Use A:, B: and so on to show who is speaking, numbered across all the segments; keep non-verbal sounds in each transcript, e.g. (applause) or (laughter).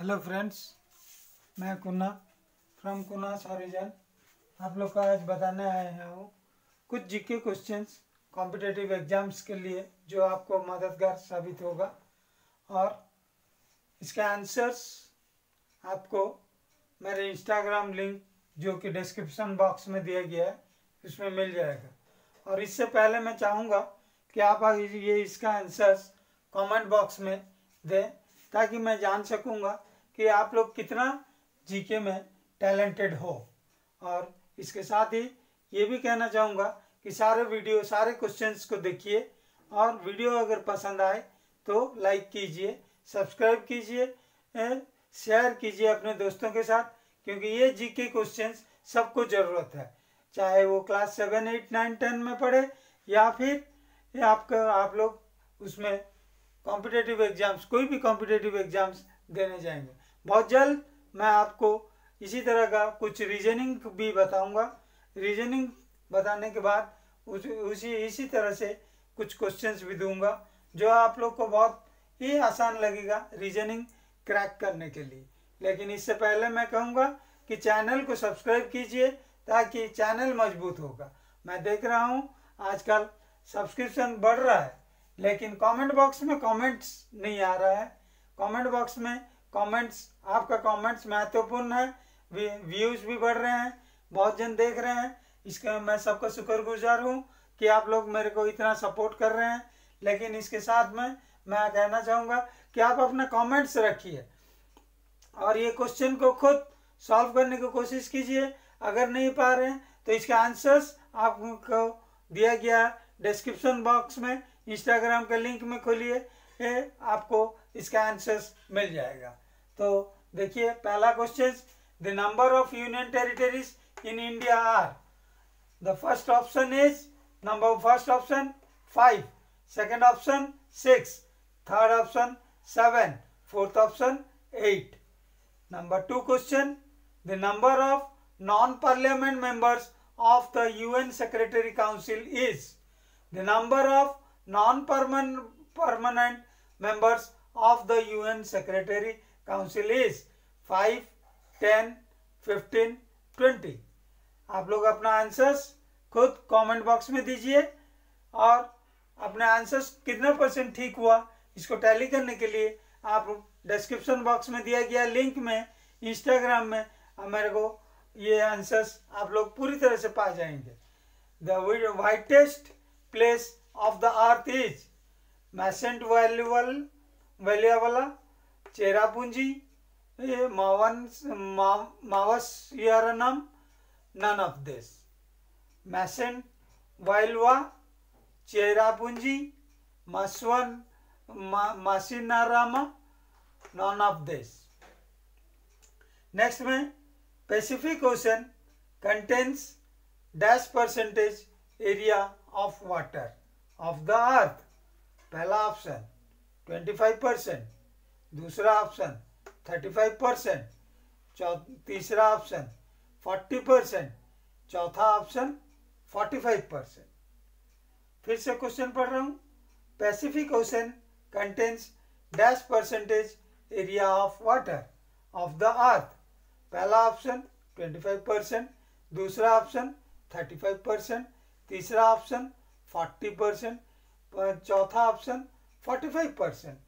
A: Hello friends मैं कुन्ना from कुन्ना सॉरीजन आप लोग का आज बताने आया हूँ कुछ जीके क्वेश्चंस कॉम्पिटेटिव एग्जाम्स के लिए जो आपको मददगार साबित होगा और इसके आंसर्स आपको मेरे इंस्टाग्राम लिंक जो कि डिस्क्रिप्शन बॉक्स में दिया गया है उसमें मिल जाएगा और इससे पहले मैं चाहूँगा कि आप ये इसका आंसर्स कमेंट बॉक्स में दें ताकि मैं जान सकूँगा कि आप लोग कितना जीके में टैलेंटेड हो और इसके साथ ही ये भी कहना चाहूँगा कि सारे वीडियो सारे क्वेश्चंस को देखिए और वीडियो अगर पसंद आए तो लाइक कीजिए सब्सक्राइब कीजिए शेयर कीजिए अपने दोस्तों के साथ क्योंकि ये जी के क्वेश्चन सबको ज़रूरत है चाहे वो class seven eight nine ten में पढ़े या फिर आपका आप लोग उसमें कॉम्पिटेटिव एग्ज़ाम्स कोई भी कॉम्पिटेटिव एग्ज़ाम्स देने जाएंगे बहुत जल्द मैं आपको इसी तरह का कुछ रीजनिंग भी बताऊंगा रीजनिंग बताने के बाद उस उसी इसी तरह से कुछ क्वेश्चंस भी दूंगा जो आप लोग को बहुत ही आसान लगेगा रीजनिंग क्रैक करने के लिए लेकिन इससे पहले मैं कहूँगा कि चैनल को सब्सक्राइब कीजिए ताकि चैनल मजबूत होगा मैं देख रहा हूँ आजकल सब्सक्रिप्शन बढ़ रहा है लेकिन कमेंट बॉक्स में कमेंट्स नहीं आ रहा है कमेंट बॉक्स में कमेंट्स आपका कमेंट्स महत्वपूर्ण है व्यूज भी बढ़ रहे हैं बहुत जन देख रहे हैं इसका मैं सबका शुक्रगुजार हूँ कि आप लोग मेरे को इतना सपोर्ट कर रहे हैं लेकिन इसके साथ में मैं कहना चाहूंगा कि आप अपना कमेंट्स रखिए और ये क्वेश्चन को खुद सॉल्व करने की कोशिश कीजिए अगर नहीं पा रहे हैं तो इसके आंसर्स आपको दिया गया डिस्क्रिप्शन बॉक्स में इंस्टाग्राम के लिंक में खोलिए ये आपको इसका आंसर मिल जाएगा तो देखिए पहला question the number of union territories in India are the first option is number first option five second option six third option seven fourth option eight number two question the number of non parliament members of the UN secretary council is the number of non permanent members of the UN Secretary Council is 5, 10, 15, 20. आप लोग अपना answers खुद comment box में दीजिए और अपने answers कितना percent ठीक हुआ इसको टैली करने के लिए आप डिस्क्रिप्शन बॉक्स में दिया गया लिंक में इंस्टाग्राम में मेरे को ये आंसर्स आप लोग पूरी तरह से पा जाएंगे the wettest place of the earth is मैसेंट वैल्यूबल वैल्यूएबल चेरापूंजी मावस मावस यारनम नन ऑफ दिस मैसेंट वाइलवा चेरापूंजी मसवन Mawsynram none of this next में Pacific Ocean contains dash percentage area of water of the earth पहला ऑप्शन 25 परसेंट दूसरा ऑप्शन 35 परसेंट तीसरा ऑप्शन 40 परसेंट चौथा ऑप्शन 45 परसेंट फिर से क्वेश्चन पढ़ रहा हूँ Pacific Ocean contains dash percentage area of water of the earth पहला ऑप्शन 25 परसेंट दूसरा ऑप्शन 35 परसेंट तीसरा ऑप्शन 40 परसेंट चौथा option 45 percent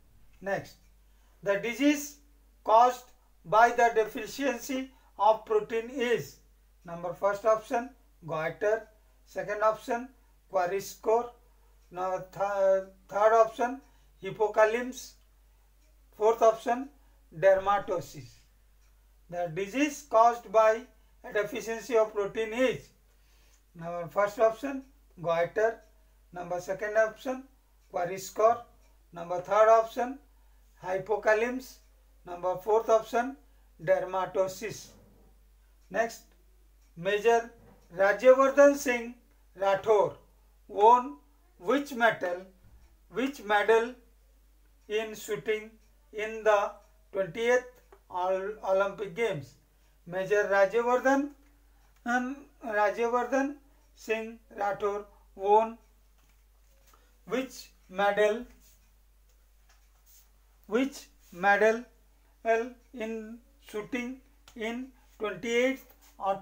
A: Next, the disease caused by the deficiency of protein is number first option goiter second option queriscor number third option hippocalyms fourth option dermatosis the disease caused by a deficiency of protein is number first option goiter number second option quariscor number third option hypocalyms number fourth option dermatosis next major rajyavardhan singh rathore won which medal which medal in shooting in the 20th olympic games major rajyavardhan um, rajyavardhan singh rathore won which medal which medal in shooting in 28th or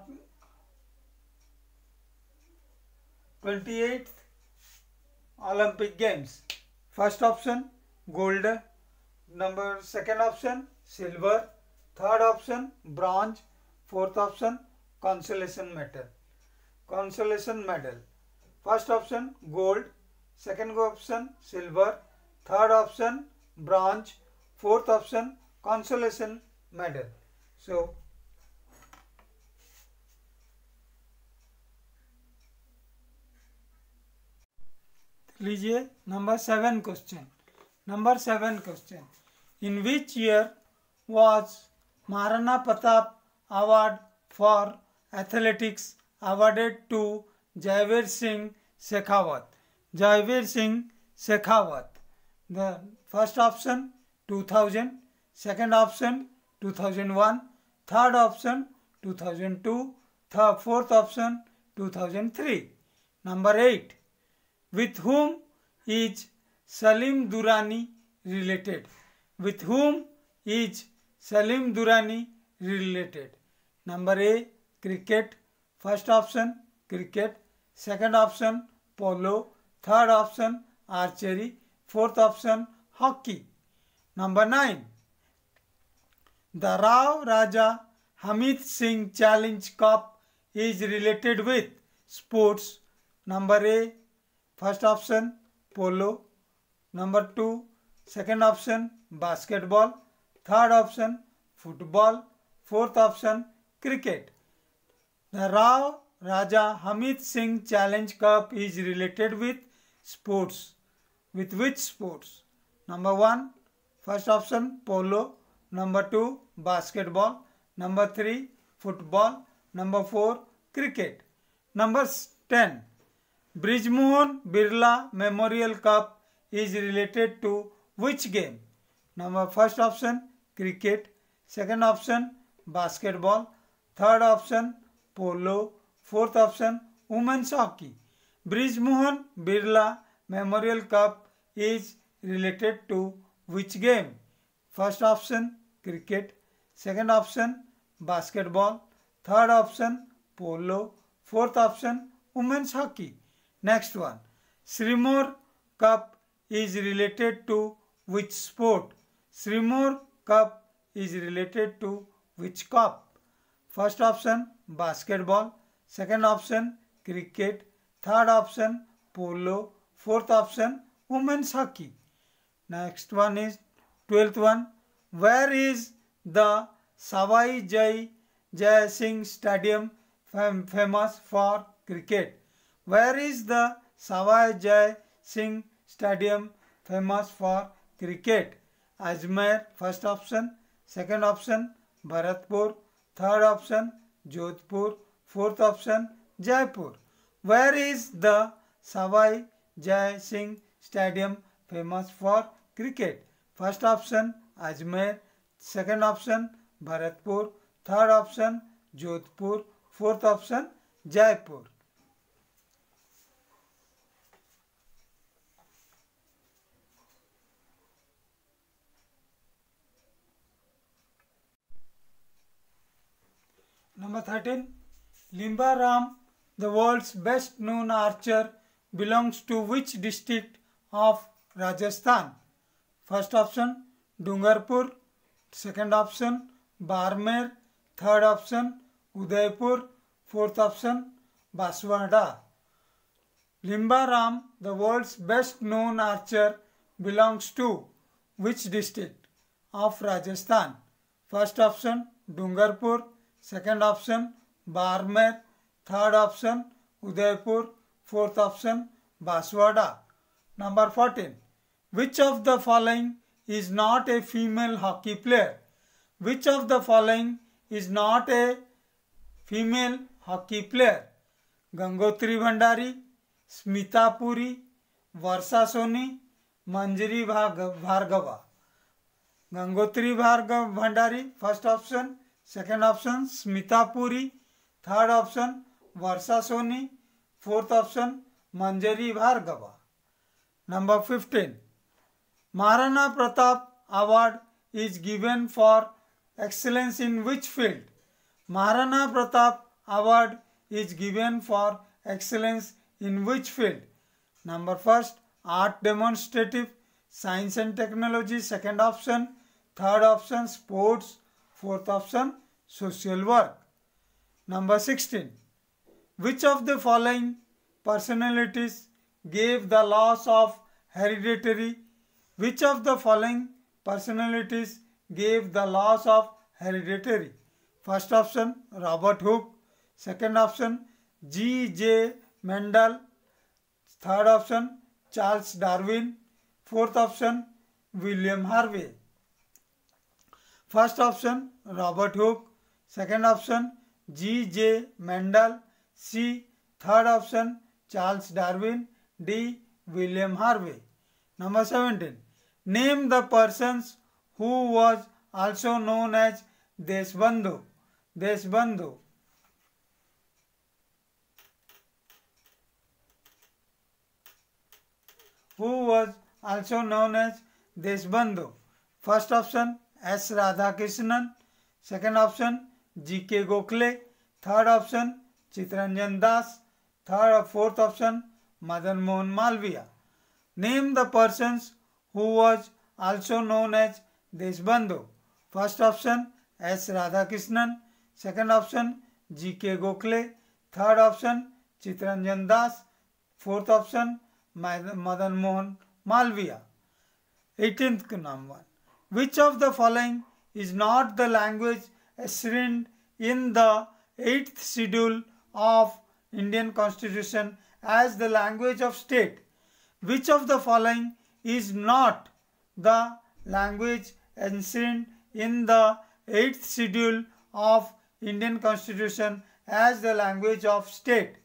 A: 28th Olympic Games. First option gold, number second option silver, third option bronze, fourth option consolation medal. Consolation medal. First option gold, second option silver third option bronze fourth option consolation medal so लीजिए number seven question number seven question in which year was Maharana Pratap award for athletics awarded to Jaiveer Singh Shekhawat Jaiveer Singh Shekhawat the first option 2000 second option 2001 third option 2002 third fourth option 2003 number eight with whom is Salim Durani related with whom is Salim Durani related number a cricket first option cricket second option polo third option archery fourth option hockey number nine the Rao Raja Hamid Singh challenge cup is related with sports number a first option polo number two second option basketball third option football fourth option cricket the Rao Raja Hamid Singh challenge cup is related with sports. With which sports? Number 1, first option polo. Number 2, basketball. Number 3, football. Number 4, cricket. Number 10, Brijmohan Birla Memorial Cup is related to which game? Number first option, cricket. Second option, basketball. Third option, polo. Fourth option, women's hockey. Brijmohan Birla Memorial Cup is related to which game? First option cricket, second option basketball, third option polo, fourth option women's hockey. Next one, Srimore Cup is related to which sport? Srimore Cup is related to which cup? First option basketball, second option cricket, third option polo fourth option women's hockey next one is twelfth one where is the Sawai Jai Jai Singh stadium famous for cricket where is the Sawai Jai Singh stadium famous for cricket Ajmer first option second option Bharatpur third option Jodhpur fourth option Jaipur Where is the Savai Jai Singh Stadium famous for cricket? First option Ajmer, second option Bharatpur, third option Jodhpur, fourth option Jaipur. Number 13 Limbaram The world's best known archer belongs to which district of Rajasthan? First option Dungarpur, second option Barmer, third option Udaipur, fourth option Baswada. Limbaram, the world's best known archer, belongs to which district of Rajasthan? First option Dungarpur, second option Barmer, third option Udaipur fourth option Banswara number fourteen which of the following is not a female hockey player which of the following is not a female hockey player Gangotri Bhandari Smita Puri Varsha Soni Manjari Bhargava Gangotri Bhargav Bhandari first option second option Smita Puri third option Varsha Soni fourth option Manjari Bhargava number fifteen Maharana Pratap award is given for excellence in which field Maharana Pratap award is given for excellence in which field number first art demonstrative science and technology second option third option sports fourth option social work number sixteen Which of the following personalities gave the loss of heredity? Which of the following personalities gave the loss of hereditary? First option Robert Hooke, second option G. J. Mendel, third option Charles Darwin, fourth option William Harvey. First option Robert Hooke, second option G. J. Mendel, C third option Charles Darwin D William Harvey number seventeen name the persons who was also known as Deshbandhu Deshbandhu who was also known as Deshbandhu first option S Radha Krishnan second option G K Gokhale third option Chittaranjan Das third और fourth option Madan Mohan Malaviya name the person who was also known as Deshbandhu first option S Radha Krishnan second option G K Gokhale third option Chittaranjan Das fourth option Madan Mohan Malaviya eighteenth number which of the following is not the language ascribed in the eighth schedule of Indian Constitution as the language of state. Which of the following is not the language ancient in the 8th schedule of Indian Constitution as the language of state?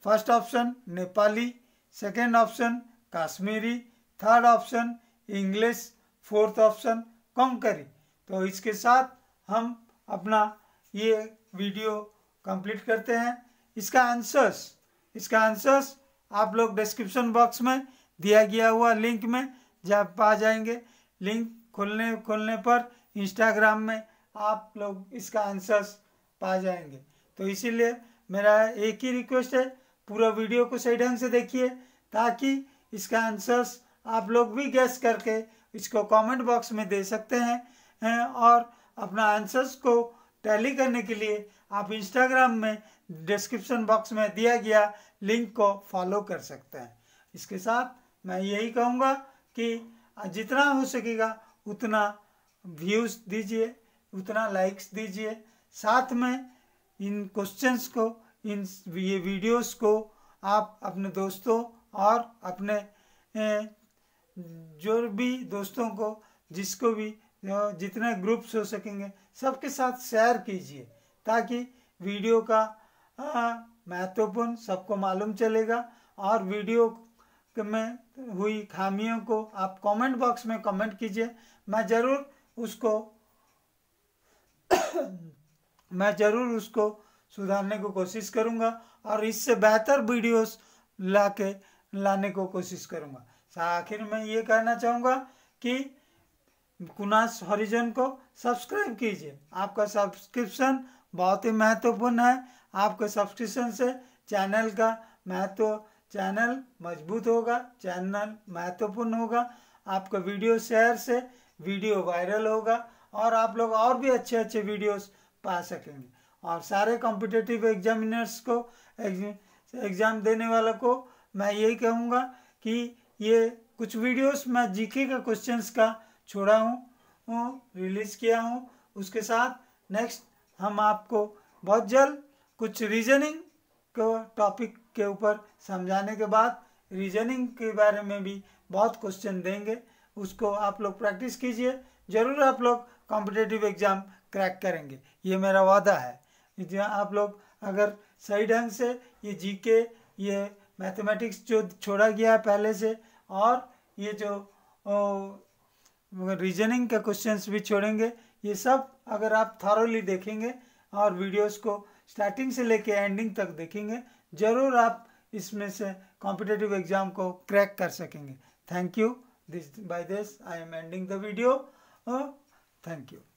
A: First option Nepali, second option Kashmiri, third option english fourth option Konkani to iske sath hum apna ye video complete karte hain इसका answers इसका answers आप लोग description box में दिया गया हुआ link में जब पा जाएंगे लिंक खोलने खोलने पर इंस्टाग्राम में आप लोग इसका आंसर्स पा जाएंगे तो इसीलिए मेरा एक ही रिक्वेस्ट है पूरा वीडियो को सही ढंग से देखिए ताकि इसका आंसर्स आप लोग भी गैस करके इसको कमेंट बॉक्स में दे सकते हैं और अपना आंसर्स को टैली करने के लिए आप इंस्टाग्राम में डिस्क्रिप्शन बॉक्स में दिया गया लिंक को फॉलो कर सकते हैं इसके साथ मैं यही कहूँगा कि जितना हो सकेगा उतना व्यूज़ दीजिए उतना लाइक्स दीजिए साथ में इन क्वेश्चंस को इन ये वीडियोस को आप अपने दोस्तों और अपने जो भी दोस्तों को जिसको भी जितने ग्रुप्स हो सकेंगे सबके साथ शेयर कीजिए ताकि वीडियो का महत्वपूर्ण सबको मालूम चलेगा और वीडियो में हुई खामियों को आप कमेंट बॉक्स में कमेंट कीजिए मैं ज़रूर उसको (coughs) मैं ज़रूर उसको सुधारने को कोशिश करूँगा और इससे बेहतर वीडियोस लाके लाने को कोशिश करूँगा आखिर में ये कहना चाहूँगा कि कुनास हरिजन को सब्सक्राइब कीजिए आपका सब्सक्रिप्शन बहुत ही महत्वपूर्ण है आपके सब्सक्रिप्शन से चैनल का महत्व चैनल मजबूत होगा चैनल महत्वपूर्ण होगा आपका वीडियो शेयर से वीडियो वायरल होगा और आप लोग और भी अच्छे अच्छे वीडियोस पा सकेंगे और सारे कॉम्पिटेटिव एग्जामिनर्स को एग्ज़ाम देने वालों को मैं यही कहूँगा कि ये कुछ वीडियोस मैं जीके का क्वेश्चंस का छोड़ा हूँ रिलीज़ किया हूँ उसके साथ नेक्स्ट हम आपको बहुत जल्द कुछ रीजनिंग को टॉपिक के ऊपर समझाने के बाद रीजनिंग के बारे में भी बहुत क्वेश्चन देंगे उसको आप लोग प्रैक्टिस कीजिए ज़रूर आप लोग कॉम्पिटेटिव एग्ज़ाम क्रैक करेंगे ये मेरा वादा है आप लोग अगर सही ढंग से ये जीके ये मैथमेटिक्स जो छोड़ा गया है पहले से और ये जो ओ, रीजनिंग के क्वेश्चंस भी छोड़ेंगे ये सब अगर आप थॉरली देखेंगे और वीडियोस को स्टार्टिंग से लेके एंडिंग तक देखेंगे ज़रूर आप इसमें से कॉम्पिटेटिव एग्ज़ाम को क्रैक कर सकेंगे thank you this by this I am ending the video thank you